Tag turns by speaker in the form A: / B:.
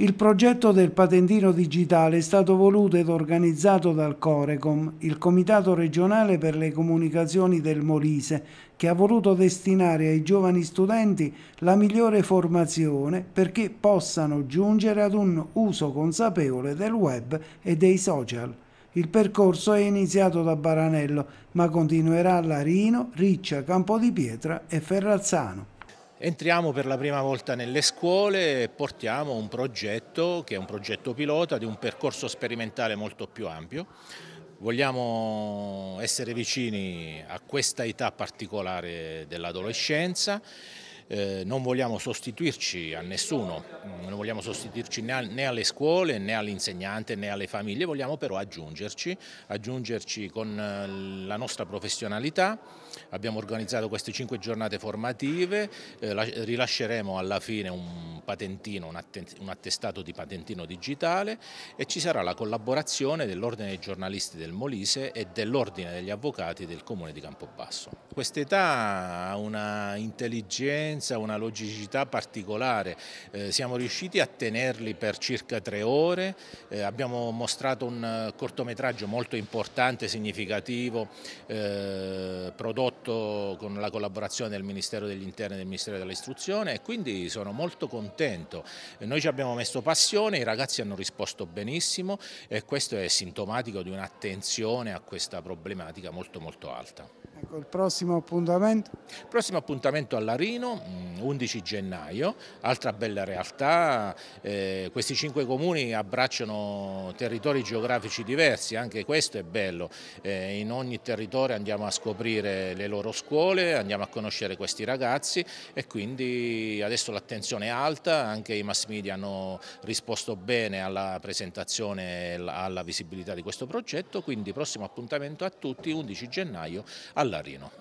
A: Il progetto del patentino digitale è stato voluto ed organizzato dal Corecom, il Comitato regionale per le comunicazioni del Molise, che ha voluto destinare ai giovani studenti la migliore formazione perché possano giungere ad un uso consapevole del web e dei social. Il percorso è iniziato da Baranello, ma continuerà a Larino, Riccia, Campo di Pietra e Ferrazzano.
B: Entriamo per la prima volta nelle scuole e portiamo un progetto che è un progetto pilota di un percorso sperimentale molto più ampio. Vogliamo essere vicini a questa età particolare dell'adolescenza eh, non vogliamo sostituirci a nessuno, mm, non vogliamo sostituirci né, alle scuole né all'insegnante né alle famiglie, vogliamo però aggiungerci, aggiungerci con eh, la nostra professionalità, abbiamo organizzato queste cinque giornate formative, eh, rilasceremo alla fine un patentino, un attestato di patentino digitale e ci sarà la collaborazione dell'Ordine dei giornalisti del Molise e dell'Ordine degli avvocati del Comune di Campobasso quest'età ha una intelligenza, una logicità particolare, eh, siamo riusciti a tenerli per circa tre ore, eh, abbiamo mostrato un cortometraggio molto importante, significativo, eh, prodotto con la collaborazione del Ministero degli Interni e del Ministero dell'Istruzione e quindi sono molto contento. Noi ci abbiamo messo passione, i ragazzi hanno risposto benissimo e questo è sintomatico di un'attenzione a questa problematica molto molto alta.
A: Ecco, il prossimo appuntamento? prossimo
B: appuntamento a Larino, 11 mm, gennaio, altra bella realtà, eh, questi cinque comuni abbracciano territori geografici diversi, anche questo è bello, eh, in ogni territorio andiamo a scoprire le loro scuole, andiamo a conoscere questi ragazzi e quindi adesso l'attenzione è alta, anche i mass media hanno risposto bene alla presentazione e alla visibilità di questo progetto, quindi prossimo appuntamento a tutti, 11 gennaio a Larino.